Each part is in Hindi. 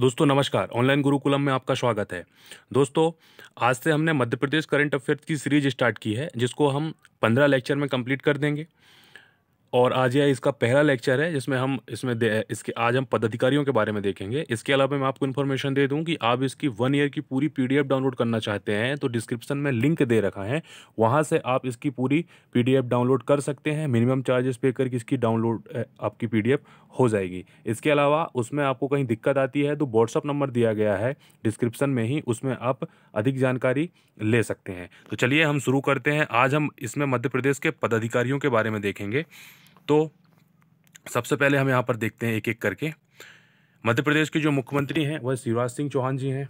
दोस्तों नमस्कार ऑनलाइन गुरुकुलम में आपका स्वागत है दोस्तों आज से हमने मध्य प्रदेश करंट अफेयर्स की सीरीज स्टार्ट की है जिसको हम पंद्रह लेक्चर में कंप्लीट कर देंगे और आज यह इसका पहला लेक्चर है जिसमें हम इसमें इसके आज हम पदाधिकारियों के बारे में देखेंगे इसके अलावा मैं आपको इन्फॉर्मेशन दे दूं कि आप इसकी वन ईयर की पूरी पीडीएफ डाउनलोड करना चाहते हैं तो डिस्क्रिप्शन में लिंक दे रखा है वहां से आप इसकी पूरी पीडीएफ डाउनलोड कर सकते हैं मिनिमम चार्जेस पे करके इसकी डाउनलोड आपकी पी हो जाएगी इसके अलावा उसमें आपको कहीं दिक्कत आती है तो व्हाट्सअप नंबर दिया गया है डिस्क्रिप्शन में ही उसमें आप अधिक जानकारी ले सकते हैं तो चलिए हम शुरू करते हैं आज हम इसमें मध्य प्रदेश के पदाधिकारियों के बारे में देखेंगे तो सबसे पहले हम यहाँ पर देखते हैं एक एक करके मध्य प्रदेश के जो मुख्यमंत्री हैं वह शिवराज सिंह चौहान जी हैं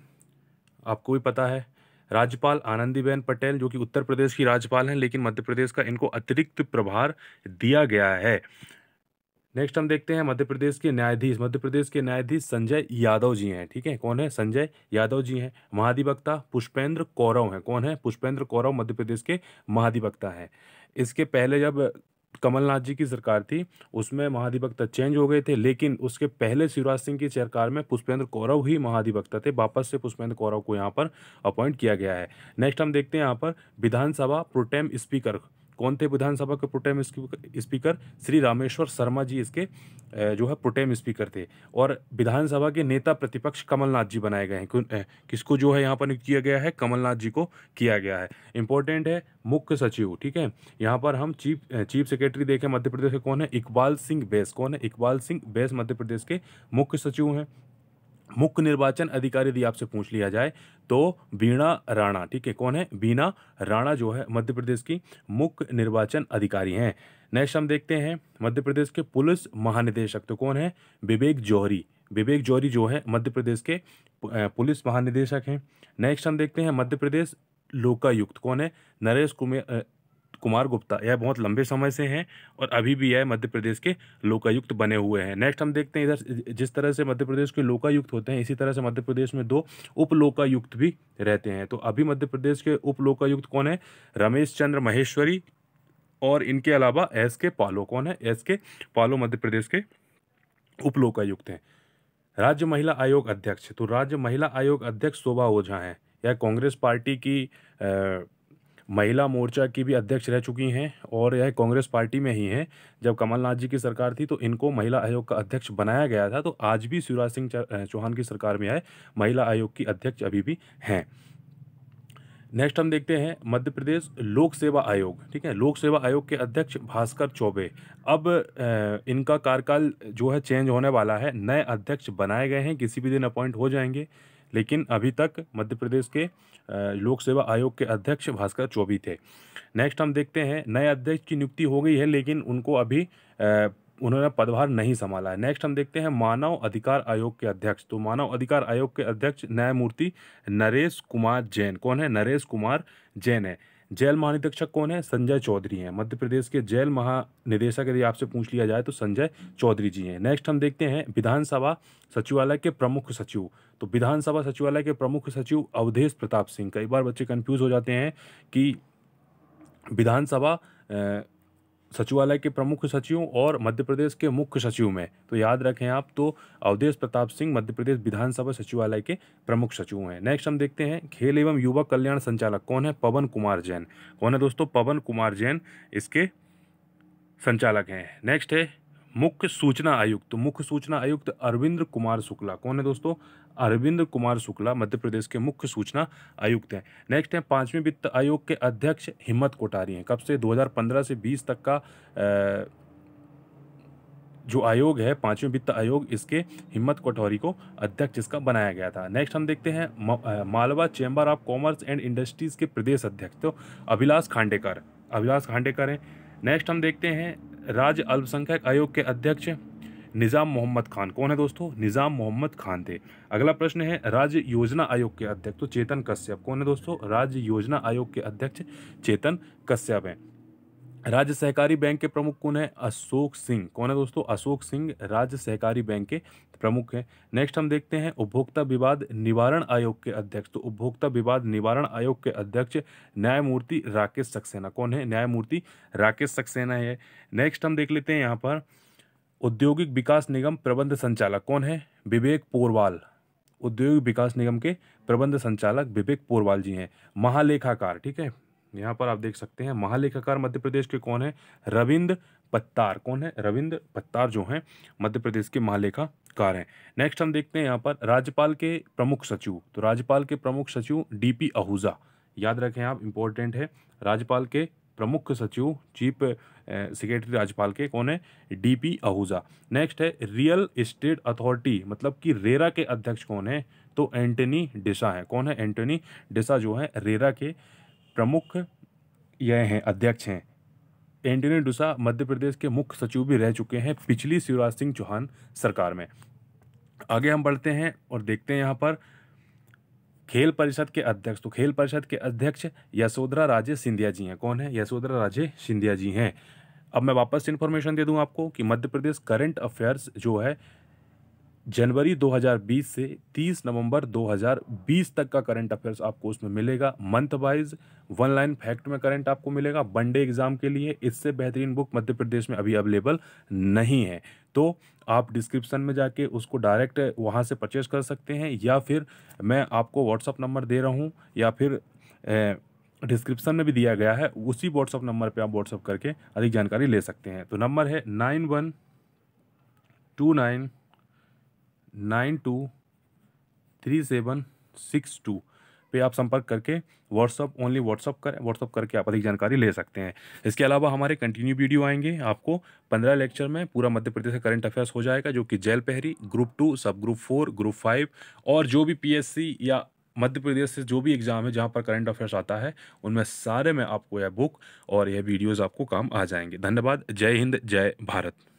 आपको भी पता है राज्यपाल आनंदीबेन पटेल जो कि उत्तर प्रदेश की राज्यपाल हैं लेकिन मध्य प्रदेश का इनको अतिरिक्त प्रभार दिया गया है नेक्स्ट हम देखते हैं मध्य प्रदेश के न्यायाधीश मध्य प्रदेश के न्यायाधीश संजय यादव जी हैं ठीक है कौन है संजय यादव जी हैं महाधिवक्ता पुष्पेंद्र कौरव हैं कौन है पुष्पेंद्र कौरव मध्य प्रदेश के महाधिवक्ता हैं इसके पहले जब कमलनाथ जी की सरकार थी उसमें महाधिवक्ता चेंज हो गए थे लेकिन उसके पहले शिवराज सिंह की सरकार में पुष्पेंद्र कौरव ही महाधिवक्ता थे वापस से पुष्पेंद्र कौरव को यहाँ पर अपॉइंट किया गया है नेक्स्ट हम देखते हैं यहाँ पर विधानसभा प्रोटेम स्पीकर कौन थे विधानसभा के प्रोटेम स्पीकर श्री रामेश्वर शर्मा जी इसके जो है प्रोटेम स्पीकर थे और विधानसभा के नेता प्रतिपक्ष कमलनाथ जी बनाए गए हैं किसको जो है यहाँ पर किया गया है कमलनाथ जी को किया गया है इंपॉर्टेंट है मुख्य सचिव ठीक है यहाँ पर हम चीफ चीफ सेक्रेटरी देखें मध्य प्रदेश के कौन है इकबाल सिंह बैस कौन है इकबाल सिंह बैस मध्य प्रदेश के मुख्य सचिव हैं मुख्य निर्वाचन अधिकारी यदि आपसे पूछ लिया जाए तो बीणा राणा ठीक है कौन है बीना राणा जो है मध्य प्रदेश की मुख्य निर्वाचन अधिकारी हैं नेक्स्ट हम देखते हैं मध्य प्रदेश के पुलिस महानिदेशक तो कौन है विवेक जौहरी विवेक जौहरी जो है मध्य प्रदेश के पुलिस महानिदेशक हैं नेक्स्ट हम देखते हैं मध्य प्रदेश लोकायुक्त कौन है नरेश कुमार कुमार गुप्ता यह बहुत लंबे समय से हैं और अभी भी यह मध्य प्रदेश के लोकायुक्त बने हुए हैं नेक्स्ट हम देखते हैं इधर जिस तरह से मध्य प्रदेश के लोकायुक्त होते हैं इसी तरह से मध्य प्रदेश में दो उप लोकायुक्त भी रहते हैं तो अभी मध्य प्रदेश के उप लोकायुक्त कौन है रमेश चंद्र महेश्वरी और इनके अलावा एस के पालो कौन है एस के पालो मध्य प्रदेश के उप लोकायुक्त हैं राज्य महिला आयोग अध्यक्ष तो राज्य महिला आयोग अध्यक्ष शोभा ओझा हैं यह कांग्रेस पार्टी की आ, महिला मोर्चा की भी अध्यक्ष रह चुकी हैं और यह कांग्रेस पार्टी में ही हैं जब कमलनाथ जी की सरकार थी तो इनको महिला आयोग का अध्यक्ष बनाया गया था तो आज भी शिवराज सिंह चौहान की सरकार में आए महिला आयोग की अध्यक्ष अभी भी हैं नेक्स्ट हम देखते हैं मध्य प्रदेश लोक सेवा आयोग ठीक है लोक सेवा आयोग के अध्यक्ष भास्कर चौबे अब इनका कार्यकाल जो है चेंज होने वाला है नए अध्यक्ष बनाए गए हैं किसी भी दिन अपॉइंट हो जाएंगे लेकिन अभी तक मध्य प्रदेश के लोक सेवा आयोग के अध्यक्ष भास्कर चौबी थे नेक्स्ट हम देखते हैं नए अध्यक्ष की नियुक्ति हो गई है लेकिन उनको अभी उन्होंने पदभार नहीं संभाला है नेक्स्ट हम देखते हैं मानव अधिकार आयोग के अध्यक्ष तो मानव अधिकार आयोग के अध्यक्ष न्यायमूर्ति नरेश कुमार जैन कौन है नरेश कुमार जैन है जेल महानिरीक्षक कौन है संजय चौधरी हैं मध्य प्रदेश के जेल महानिदेशक यदि आपसे पूछ लिया जाए तो संजय चौधरी जी हैं नेक्स्ट हम देखते हैं विधानसभा सचिवालय के प्रमुख सचिव तो विधानसभा सचिवालय के प्रमुख सचिव अवधेश प्रताप सिंह कई बार बच्चे कन्फ्यूज़ हो जाते हैं कि विधानसभा सचिवालय के प्रमुख सचिव और मध्य प्रदेश के मुख्य सचिव में तो याद रखें आप तो अवधेश प्रताप सिंह मध्य प्रदेश विधानसभा सचिवालय के प्रमुख सचिव हैं नेक्स्ट हम देखते हैं खेल एवं युवा कल्याण संचालक कौन है पवन कुमार जैन कौन है दोस्तों पवन कुमार जैन इसके संचालक हैं नेक्स्ट है मुख्य सूचना आयुक्त मुख्य सूचना आयुक्त अरविंद कुमार शुक्ला कौन है दोस्तों अरविंद कुमार शुक्ला मध्य प्रदेश के मुख्य सूचना आयुक्त हैं नेक्स्ट है पांचवें वित्त आयोग के अध्यक्ष हिम्मत कोटारी हैं कब से 2015 से 20 तक का जो आयोग है पांचवें वित्त आयोग इसके हिम्मत कोटारी को अध्यक्ष इसका बनाया गया था नेक्स्ट हम देखते हैं Malwa chamber of commerce and industries के प्रदेश अध्यक्ष तो अभिलाष खांडेकर अभिलाष खांडेकर हैं नेक्स्ट हम देखते हैं राज्य अल्पसंख्यक आयोग के अध्यक्ष निज़ाम मोहम्मद खान कौन है दोस्तों निज़ाम मोहम्मद खान थे अगला प्रश्न है राज्य योजना आयोग के अध्यक्ष तो चेतन कश्यप कौन है दोस्तों राज्य योजना आयोग के अध्यक्ष चेतन कश्यप हैं राज्य सहकारी बैंक के प्रमुख कौन है अशोक सिंह कौन है दोस्तों अशोक सिंह राज्य सहकारी बैंक के प्रमुख हैं नेक्स्ट हम देखते हैं उपभोक्ता विवाद निवारण आयोग के अध्यक्ष तो उपभोक्ता विवाद निवारण आयोग के अध्यक्ष न्यायमूर्ति राकेश सक्सेना कौन है न्यायमूर्ति राकेश सक्सेना है नेक्स्ट हम देख लेते हैं यहाँ पर औद्योगिक विकास निगम प्रबंध संचालक कौन है विवेक पोरवाल औद्योगिक विकास निगम के प्रबंध संचालक विवेक पोरवाल जी हैं महालेखाकार ठीक है यहाँ पर आप देख सकते हैं महालेखाकार मध्य प्रदेश के कौन है रविंद्र पत्तार कौन है रविंद्र पत्तार जो हैं मध्य प्रदेश के महालेखाकार हैं नेक्स्ट हम देखते हैं यहाँ पर राज्यपाल के प्रमुख सचिव तो राज्यपाल के प्रमुख सचिव डी पी आहूजा याद रखें आप इम्पोर्टेंट है राज्यपाल के प्रमुख सचिव चीफ सेक्रेटरी राज्यपाल के कौन है डी पी आहूजा नेक्स्ट है रियल इस्टेट अथॉरिटी मतलब कि रेरा के अध्यक्ष कौन है तो एंटनी डिसा है कौन है एंटनी डिसा जो है रेरा के प्रमुख यह हैं अध्यक्ष हैं एंटनी डुसा मध्य प्रदेश के मुख्य सचिव भी रह चुके हैं पिछली शिवराज सिंह चौहान सरकार में आगे हम बढ़ते हैं और देखते हैं यहाँ पर खेल परिषद के अध्यक्ष तो खेल परिषद के अध्यक्ष यशोधरा राजे सिंधिया जी हैं कौन है यशोधरा राजे सिंधिया जी हैं अब मैं वापस इन्फॉर्मेशन दे दूं आपको कि मध्य प्रदेश करंट अफेयर्स जो है जनवरी 2020 से 30 नवंबर 2020 तक का करंट अफेयर्स आपको उसमें मिलेगा month wise one line fact में करंट आपको मिलेगा वनडे एग्जाम के लिए इससे बेहतरीन बुक मध्य प्रदेश में अभी अवेलेबल नहीं है तो आप डिस्क्रिप्शन में जाके उसको डायरेक्ट वहाँ से परचेज कर सकते हैं या फिर मैं आपको व्हाट्सअप नंबर दे रहा हूँ या फिर ए, डिस्क्रिप्शन में भी दिया गया है उसी व्हाट्सअप नंबर पे आप व्हाट्सअप करके अधिक जानकारी ले सकते हैं तो नंबर है nine one two nine nine two three seven six two पे आप संपर्क करके व्हाट्सअप ओनली व्हाट्सअप करें व्हाट्सअप करके आप अधिक जानकारी ले सकते हैं इसके अलावा हमारे कंटिन्यू वीडियो आएंगे आपको पंद्रह लेक्चर में पूरा मध्य प्रदेश का करंट अफेयर्स हो जाएगा जो कि जेल पहरी ग्रुप टू सब ग्रुप फोर ग्रुप फाइव और जो भी पीएससी या मध्य प्रदेश से जो भी एग्ज़ाम है जहाँ पर करंट अफेयर्स आता है उनमें सारे में आपको यह बुक और यह वीडियोज़ आपको काम आ जाएंगे धन्यवाद जय हिंद जय भारत